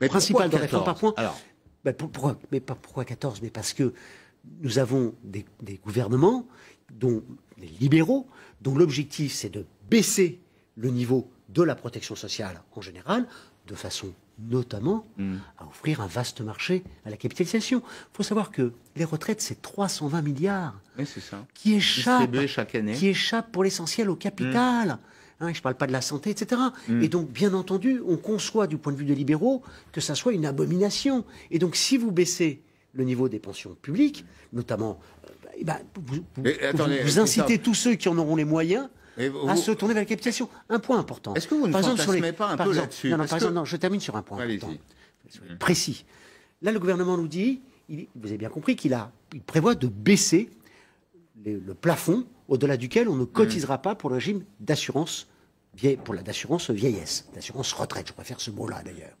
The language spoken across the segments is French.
Mais principal par mais pourquoi 14 bah, Mais parce que nous avons des, gouvernements, dont les libéraux, dont l'objectif c'est de baisser le niveau de la protection sociale en général, de façon notamment hmm. à offrir un vaste marché à la capitalisation. Il faut savoir que les retraites, c'est 320 milliards qui échappent chaque année. qui échappent pour l'essentiel au capital. Hmm. Hein, je ne parle pas de la santé, etc. Mm. Et donc, bien entendu, on conçoit du point de vue des libéraux que ça soit une abomination. Et donc, si vous baissez le niveau des pensions publiques, notamment, euh, bah, vous, incitez tous ceux qui en auront les moyens à se tourner vers la capitalisation. Un point important. Est-ce que vous ne pas un peu là-dessus non, je termine sur un point important, mm. précis. Là, le gouvernement nous dit, vous avez bien compris qu'il prévoit de baisser le plafond au-delà duquel on ne cotisera pas pour le régime d'assurance pour la vieillesse, d'assurance retraite, je préfère ce mot-là d'ailleurs.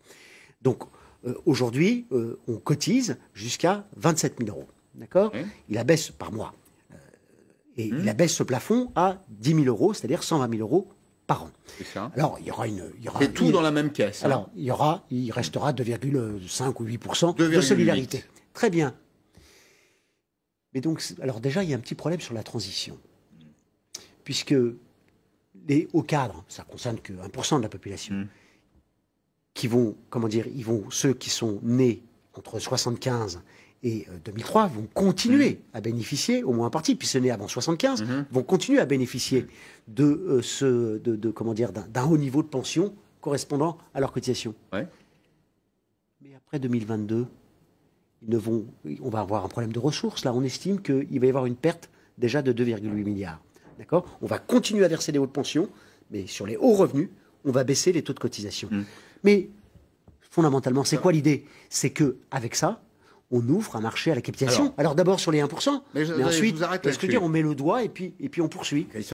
Donc euh, aujourd'hui, euh, on cotise jusqu'à 27 000 euros, d'accord Il abaisse par mois. Euh, et il mmh. abaisse ce plafond à 10 000 euros, c'est-à-dire 120 000 euros par an. Ça. Alors, il y aura une. Il tout dans la même caisse. Hein. Alors, il, y aura, il restera 2,5 ou 8 de solidarité. Très bien. Mais donc, alors déjà, il y a un petit problème sur la transition. Puisque les hauts cadres, ça concerne que 1% de la population, mm. qui vont, comment dire, ils vont, ceux qui sont nés entre 1975 et 2003 euh, vont continuer mm. à bénéficier, au moins en partie, ceux nés avant 75, mm-hmm. vont continuer à bénéficier mm. de euh, ce, de, comment dire, d'un haut niveau de pension correspondant à leur cotisation. Mais après 2022, on va avoir un problème de ressources. Là, on estime qu'il va y avoir une perte déjà de 2,8 milliards. D'accord On va continuer à verser les hautes pensions, mais sur les hauts revenus, on va baisser les taux de cotisation. Mmh. Mais fondamentalement, c'est quoi l'idée C'est que avec ça, on ouvre un marché à la capitalisation. Alors, d'abord sur les 1%, mais, ensuite, que dire, on met le doigt et puis, et puis on poursuit.